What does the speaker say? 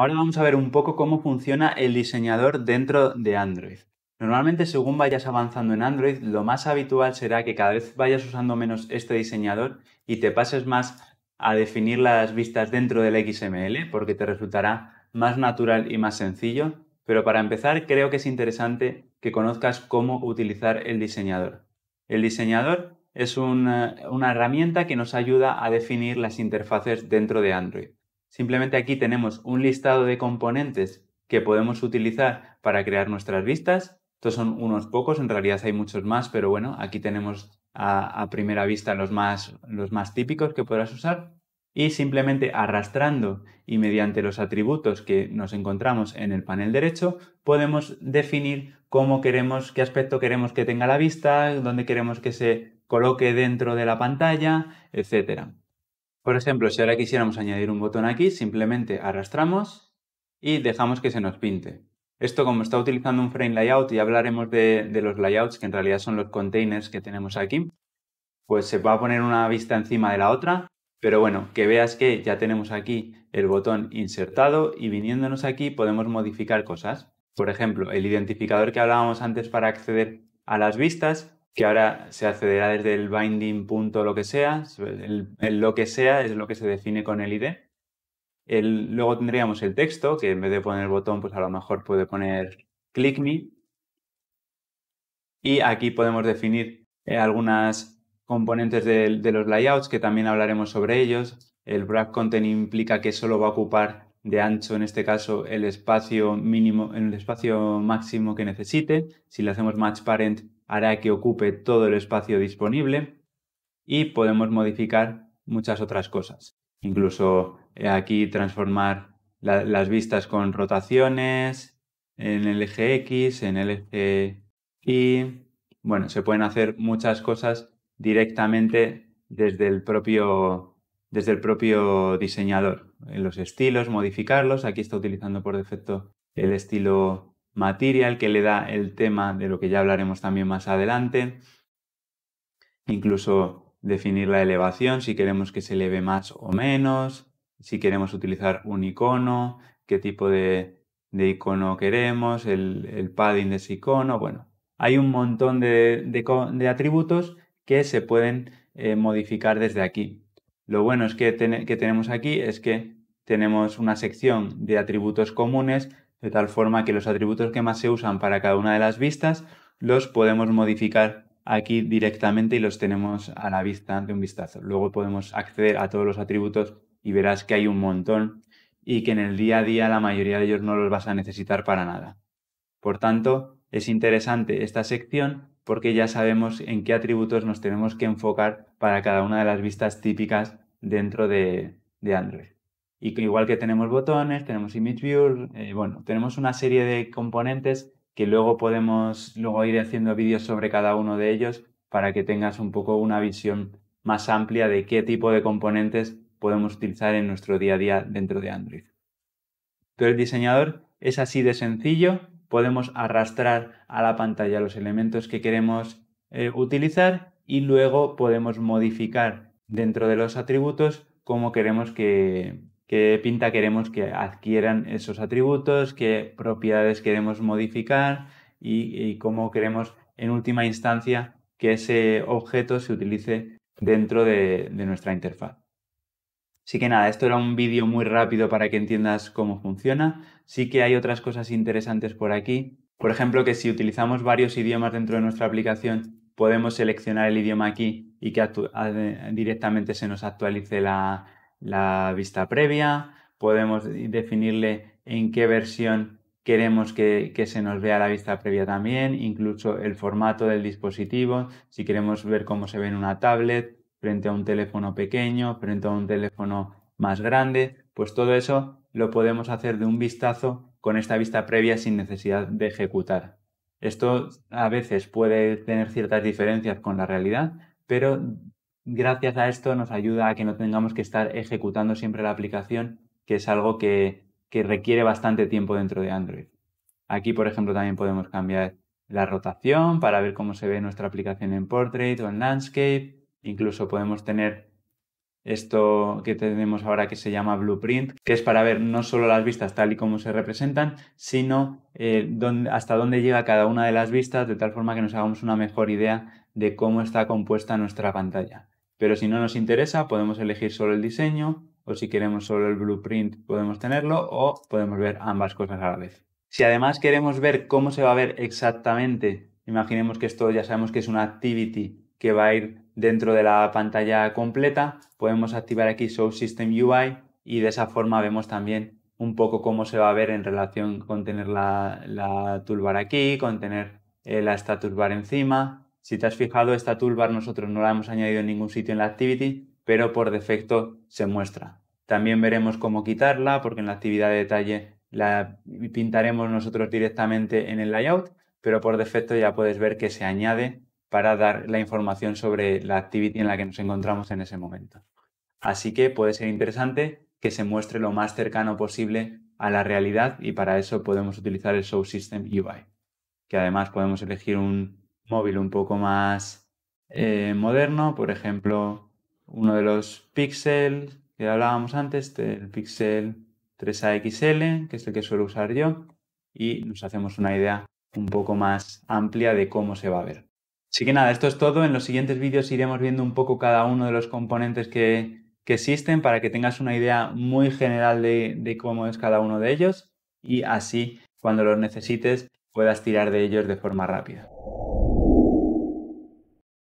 Ahora vamos a ver un poco cómo funciona el diseñador dentro de Android. Normalmente según vayas avanzando en Android, lo más habitual será que cada vez vayas usando menos este diseñador y te pases más a definir las vistas dentro del XML porque te resultará más natural y más sencillo. Pero para empezar creo que es interesante que conozcas cómo utilizar el diseñador. El diseñador es eh, una, herramienta que nos ayuda a definir las interfaces dentro de Android. Simplemente aquí tenemos un listado de componentes que podemos utilizar para crear nuestras vistas. Estos son unos pocos, en realidad hay muchos más, pero bueno, aquí tenemos a, primera vista los más, los más típicos que podrás usar. Y simplemente arrastrando y mediante los atributos que nos encontramos en el panel derecho, podemos definir cómo queremos, qué aspecto queremos que tenga la vista, dónde queremos que se coloque dentro de la pantalla, etcétera. Por ejemplo, si ahora quisiéramos añadir un botón aquí, simplemente arrastramos y dejamos que se nos pinte. Esto como está utilizando un frame layout y hablaremos de, los layouts, que en realidad son los containers que tenemos aquí, pues se va a poner una vista encima de la otra, pero bueno, que veas que ya tenemos aquí el botón insertado y viniéndonos aquí podemos modificar cosas. Por ejemplo, el identificador que hablábamos antes para acceder a las vistas, que ahora se accederá desde el binding punto lo que sea. El, lo que sea es lo que se define con el ID. El, luego tendríamos el texto, que en vez de poner el botón, pues a lo mejor puede poner click me. Y aquí podemos definir eh, algunas componentes de, los layouts, que también hablaremos sobre ellos. El wrap content implica que solo va a ocupar de ancho, en este caso, el espacio mínimo, el espacio máximo que necesite. Si le hacemos match parent, hará que ocupe todo el espacio disponible y podemos modificar muchas otras cosas. Incluso eh, aquí transformar las vistas con rotaciones en el eje X, en el eje Y. Bueno, se pueden hacer muchas cosas directamente desde el propio, desde el propio diseñador. En los estilos, modificarlos. Aquí está utilizando por defecto el estilo Material, que le da el tema de lo que ya hablaremos también más adelante. Incluso definir la elevación, si queremos que se eleve más o menos, si queremos utilizar un icono, qué tipo de, icono queremos, el, padding de ese icono. Bueno, hay un montón de, atributos que se pueden eh, modificar desde aquí. Lo bueno es que, que tenemos aquí es que tenemos una sección de atributos comunes de tal forma que los atributos que más se usan para cada una de las vistas los podemos modificar aquí directamente y los tenemos a la vista de un vistazo. Luego podemos acceder a todos los atributos y verás que hay un montón y que en el día a día la mayoría de ellos no los vas a necesitar para nada. Por tanto, es interesante esta sección porque ya sabemos en qué atributos nos tenemos que enfocar para cada una de las vistas típicas dentro de, de Android. Y igual que tenemos botones, tenemos image view, eh, bueno, tenemos una serie de componentes que luego podemos luego ir haciendo vídeos sobre cada uno de ellos para que tengas un poco una visión más amplia de qué tipo de componentes podemos utilizar en nuestro día a día dentro de Android. Pero el diseñador es así de sencillo, podemos arrastrar a la pantalla los elementos que queremos eh, utilizar y luego podemos modificar dentro de los atributos cómo queremos que, qué pinta queremos que adquieran esos atributos, qué propiedades queremos modificar y, cómo queremos, en última instancia, que ese objeto se utilice dentro de, de nuestra interfaz. Así que nada, esto era un vídeo muy rápido para que entiendas cómo funciona. Sí que hay otras cosas interesantes por aquí. Por ejemplo, que si utilizamos varios idiomas dentro de nuestra aplicación, podemos seleccionar el idioma aquí y que eh, directamente se nos actualice la, la vista previa, podemos definirle en qué versión queremos que, se nos vea la vista previa también, incluso el formato del dispositivo, si queremos ver cómo se ve en una tablet, frente a un teléfono pequeño, frente a un teléfono más grande, pues todo eso lo podemos hacer de un vistazo con esta vista previa sin necesidad de ejecutar. Esto a veces puede tener ciertas diferencias con la realidad, pero gracias a esto nos ayuda a que no tengamos que estar ejecutando siempre la aplicación, que es algo que, requiere bastante tiempo dentro de Android. Aquí, por ejemplo, también podemos cambiar la rotación para ver cómo se ve nuestra aplicación en Portrait o en Landscape. Incluso podemos tener esto que tenemos ahora que se llama Blueprint, que es para ver no solo las vistas tal y como se representan, sino eh, hasta dónde llega cada una de las vistas, de tal forma que nos hagamos una mejor idea de cómo está compuesta nuestra pantalla. Pero si no nos interesa, podemos elegir solo el diseño o si queremos solo el blueprint, podemos tenerlo o podemos ver ambas cosas a la vez. Si además queremos ver cómo se va a ver exactamente, imaginemos que esto ya sabemos que es una activity que va a ir dentro de la pantalla completa, podemos activar aquí Show System UI y de esa forma vemos también un poco cómo se va a ver en relación con tener la, toolbar aquí, con tener eh, la status bar encima si te has fijado, esta toolbar nosotros no la hemos añadido en ningún sitio en la activity, pero por defecto se muestra. También veremos cómo quitarla, porque en la actividad de detalle la pintaremos nosotros directamente en el layout, pero por defecto ya puedes ver que se añade para dar la información sobre la activity en la que nos encontramos en ese momento. Así que puede ser interesante que se muestre lo más cercano posible a la realidad y para eso podemos utilizar el Show System UI, que además podemos elegir un móvil un poco más eh, moderno, por ejemplo, uno de los Pixel que hablábamos antes, el Pixel 3AXL, que es el que suelo usar yo, y nos hacemos una idea un poco más amplia de cómo se va a ver. Así que nada, esto es todo. En los siguientes vídeos iremos viendo un poco cada uno de los componentes que, existen para que tengas una idea muy general de cómo es cada uno de ellos y así cuando los necesites puedas tirar de ellos de forma rápida.